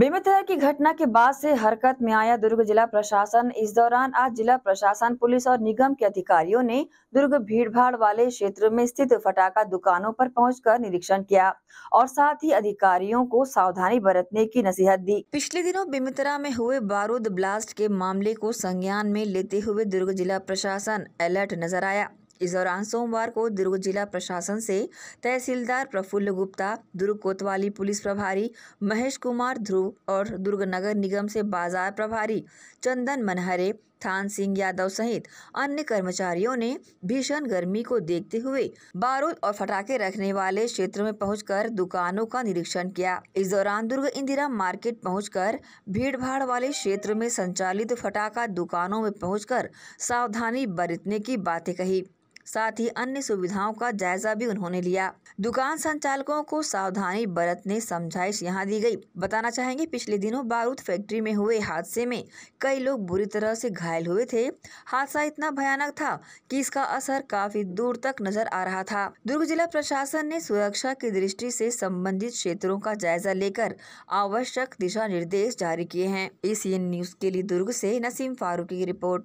बेमेतरा की घटना के बाद से हरकत में आया दुर्ग जिला प्रशासन इस दौरान आज जिला प्रशासन पुलिस और निगम के अधिकारियों ने दुर्ग भीड़भाड़ वाले क्षेत्र में स्थित फटाखा दुकानों पर पहुंचकर निरीक्षण किया और साथ ही अधिकारियों को सावधानी बरतने की नसीहत दी पिछले दिनों बेमेतरा में हुए बारूद ब्लास्ट के मामले को संज्ञान में लेते हुए दुर्ग जिला प्रशासन अलर्ट नजर आया इस दौरान सोमवार को दुर्ग जिला प्रशासन से तहसीलदार प्रफुल्ल गुप्ता दुर्ग कोतवाली पुलिस प्रभारी महेश कुमार ध्रुव और दुर्ग नगर निगम से बाजार प्रभारी चंदन मनहरे थान सिंह यादव सहित अन्य कर्मचारियों ने भीषण गर्मी को देखते हुए बारूद और फटाके रखने वाले क्षेत्र में पहुंचकर दुकानों का निरीक्षण किया इस दौरान दुर्ग इंदिरा मार्केट पहुंचकर भीड़भाड़ वाले क्षेत्र में संचालित फटाखा दुकानों में पहुंचकर सावधानी बरतने की बातें कही साथ ही अन्य सुविधाओं का जायजा भी उन्होंने लिया दुकान संचालकों को सावधानी बरतने समझाइश यहाँ दी गई बताना चाहेंगे पिछले दिनों बारूद फैक्ट्री में हुए हादसे में कई लोग बुरी तरह से घायल हुए थे हादसा इतना भयानक था कि इसका असर काफी दूर तक नजर आ रहा था दुर्ग जिला प्रशासन ने सुरक्षा की दृष्टि से संबंधित क्षेत्रों का जायजा लेकर आवश्यक दिशा निर्देश जारी किए हैं एसीएन न्यूज के लिए दुर्ग ऐसी नसीम फारूकी की रिपोर्ट